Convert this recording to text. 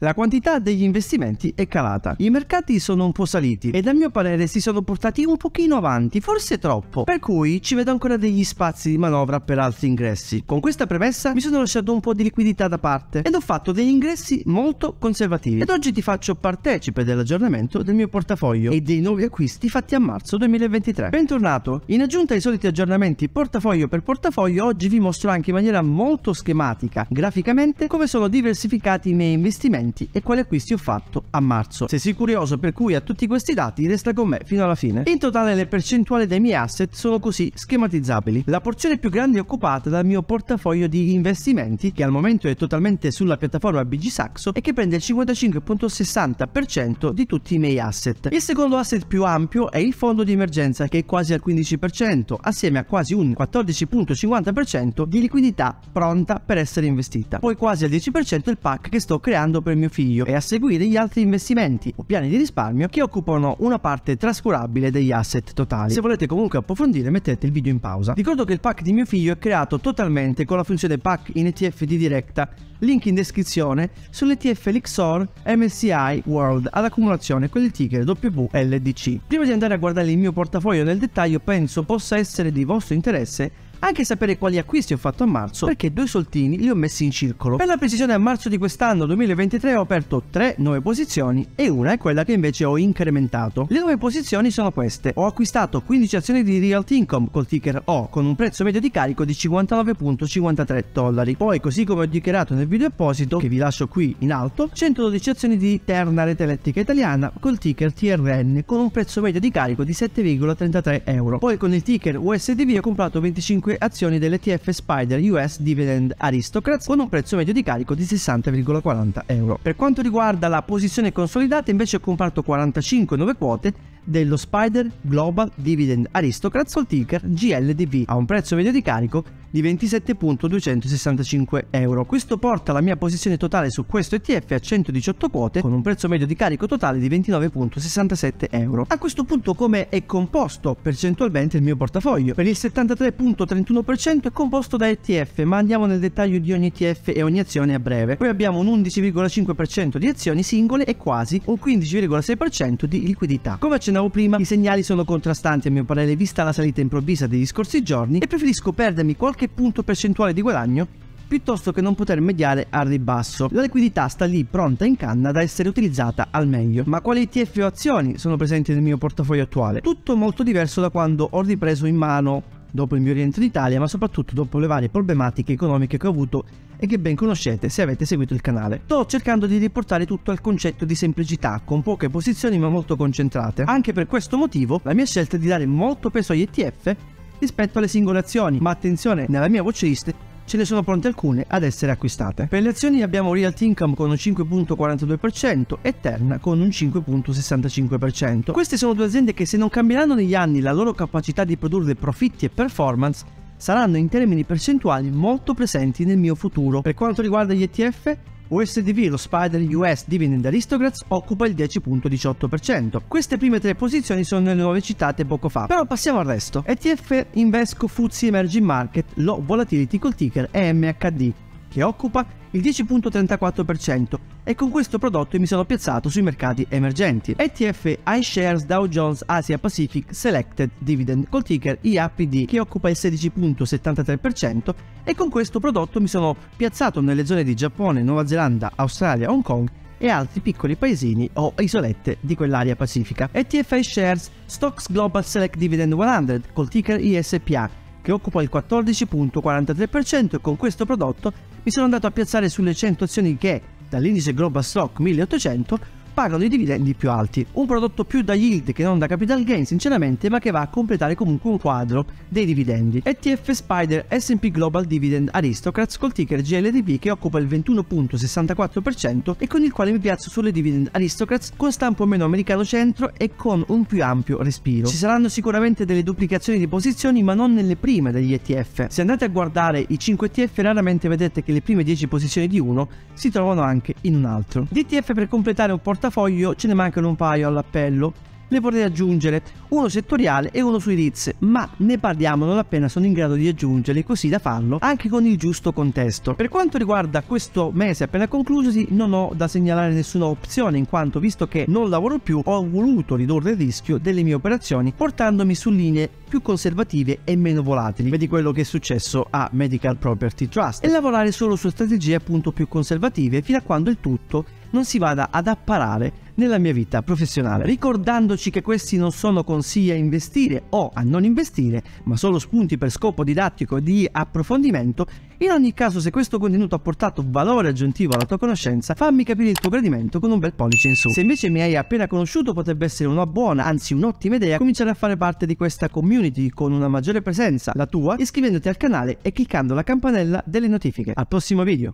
La quantità degli investimenti è calata, i mercati sono un po' saliti e dal mio parere si sono portati un pochino avanti, forse troppo, per cui ci vedo ancora degli spazi di manovra per altri ingressi. Con questa premessa mi sono lasciato un po' di liquidità da parte ed ho fatto degli ingressi molto conservativi ed oggi ti faccio partecipe dell'aggiornamento del mio portafoglio e dei nuovi acquisti fatti a marzo 2023. Bentornato, in aggiunta ai soliti aggiornamenti portafoglio per portafoglio oggi vi mostro anche in maniera molto schematica, graficamente, come sono diversificati i miei investimenti precedenti e quali acquisti ho fatto a marzo. Se sei curioso per cui a tutti questi dati resta con me fino alla fine. In totale le percentuali dei miei asset sono così schematizzabili. La porzione più grande è occupata dal mio portafoglio di investimenti che al momento è totalmente sulla piattaforma BG Saxo e che prende il 55.60% di tutti i miei asset. Il secondo asset più ampio è il fondo di emergenza che è quasi al 15% assieme a quasi un 14.50% di liquidità pronta per essere investita. Poi quasi al 10% il pack che sto creando per e mio figlio e a seguire gli altri investimenti o piani di risparmio che occupano una parte trascurabile degli asset totali. Se volete comunque approfondire mettete il video in pausa. Ricordo che il pack di mio figlio è creato totalmente con la funzione pack in ETF di Directa, link in descrizione sull'ETF Lixor MSI World ad accumulazione con il ticker WLDC. Prima di andare a guardare il mio portafoglio nel dettaglio penso possa essere di vostro interesse anche sapere quali acquisti ho fatto a marzo perché due soltini li ho messi in circolo. Per la precisione a marzo di quest'anno 2023 ho aperto tre nuove posizioni e una è quella che invece ho incrementato. Le nuove posizioni sono queste. Ho acquistato 15 azioni di Realty Income col ticker O con un prezzo medio di carico di 59.53 dollari. Poi così come ho dichiarato nel video apposito che vi lascio qui in alto 112 azioni di Terna Rete Elettrica Italiana col ticker TRN con un prezzo medio di carico di 7,33 euro. Poi con il ticker USDV ho comprato 25 5 azioni dell'ETF Spider US Dividend Aristocrats con un prezzo medio di carico di 60,40 euro. Per quanto riguarda la posizione consolidata invece ho comprato 45 nuove quote dello Spider Global Dividend Aristocrat Soul Ticker GLDV a un prezzo medio di carico di 27.265 euro. Questo porta la mia posizione totale su questo ETF a 118 quote con un prezzo medio di carico totale di 29.67 euro. A questo punto come è composto percentualmente il mio portafoglio? Per il 73.31% è composto da ETF ma andiamo nel dettaglio di ogni ETF e ogni azione a breve. Poi abbiamo un 11,5% di azioni singole e quasi un 15,6% di liquidità. Come accennato accennavo prima, i segnali sono contrastanti a mio parere vista la salita improvvisa degli scorsi giorni e preferisco perdermi qualche punto percentuale di guadagno piuttosto che non poter mediare al ribasso. La liquidità sta lì pronta in canna da essere utilizzata al meglio. Ma quali ETF o azioni sono presenti nel mio portafoglio attuale? Tutto molto diverso da quando ho ripreso in mano dopo il mio rientro in Italia, ma soprattutto dopo le varie problematiche economiche che ho avuto e che ben conoscete se avete seguito il canale. Sto cercando di riportare tutto al concetto di semplicità, con poche posizioni ma molto concentrate. Anche per questo motivo la mia scelta è di dare molto peso agli ETF rispetto alle singole azioni, ma attenzione, nella mia voce list ce ne sono pronte alcune ad essere acquistate. Per le azioni abbiamo Realty Income con un 5.42% e Terna con un 5.65%. Queste sono due aziende che se non cambieranno negli anni la loro capacità di produrre profitti e performance, saranno in termini percentuali molto presenti nel mio futuro. Per quanto riguarda gli ETF, USDV, lo Spider US Dividend Aristocrats occupa il 10.18%. Queste prime tre posizioni sono le nuove citate poco fa. Però passiamo al resto. ETF Invesco FTSE Emerging Market Low Volatility col ticker EMHD che occupa il 10.34%, e con questo prodotto mi sono piazzato sui mercati emergenti. ETF iShares Dow Jones Asia Pacific Selected Dividend col ticker IAPD che occupa il 16.73% e con questo prodotto mi sono piazzato nelle zone di Giappone, Nuova Zelanda, Australia, Hong Kong e altri piccoli paesini o isolette di quell'area pacifica. ETF Shares Stocks Global Select Dividend 100 col ticker ISPA che occupa il 14.43% e con questo prodotto mi sono andato a piazzare sulle 100 azioni che all'indice Global Stock 1800 pagano i dividendi più alti. Un prodotto più da yield che non da capital gain sinceramente ma che va a completare comunque un quadro dei dividendi. ETF Spider S&P Global Dividend Aristocrats col ticker GLDB che occupa il 21.64% e con il quale mi piazzo sulle dividend aristocrats con stampo meno americano centro e con un più ampio respiro. Ci saranno sicuramente delle duplicazioni di posizioni ma non nelle prime degli ETF. Se andate a guardare i 5 ETF raramente vedete che le prime 10 posizioni di uno si trovano anche in un altro. DTF per completare un portafoglio portafoglio ce ne mancano un paio all'appello le potete aggiungere uno settoriale e uno sui Ritz, ma ne parliamo non appena sono in grado di aggiungerli, così da farlo anche con il giusto contesto. Per quanto riguarda questo mese appena conclusosi, non ho da segnalare nessuna opzione, in quanto visto che non lavoro più, ho voluto ridurre il rischio delle mie operazioni, portandomi su linee più conservative e meno volatili. Vedi quello che è successo a Medical Property Trust e lavorare solo su strategie appunto più conservative fino a quando il tutto non si vada ad apparare nella mia vita professionale, ricordandoci che questi non sono consigli a investire o a non investire, ma solo spunti per scopo didattico e di approfondimento. In ogni caso, se questo contenuto ha portato valore aggiuntivo alla tua conoscenza, fammi capire il tuo gradimento con un bel pollice in su. Se invece mi hai appena conosciuto, potrebbe essere una buona, anzi un'ottima idea, cominciare a fare parte di questa community con una maggiore presenza, la tua, iscrivendoti al canale e cliccando la campanella delle notifiche. Al prossimo video!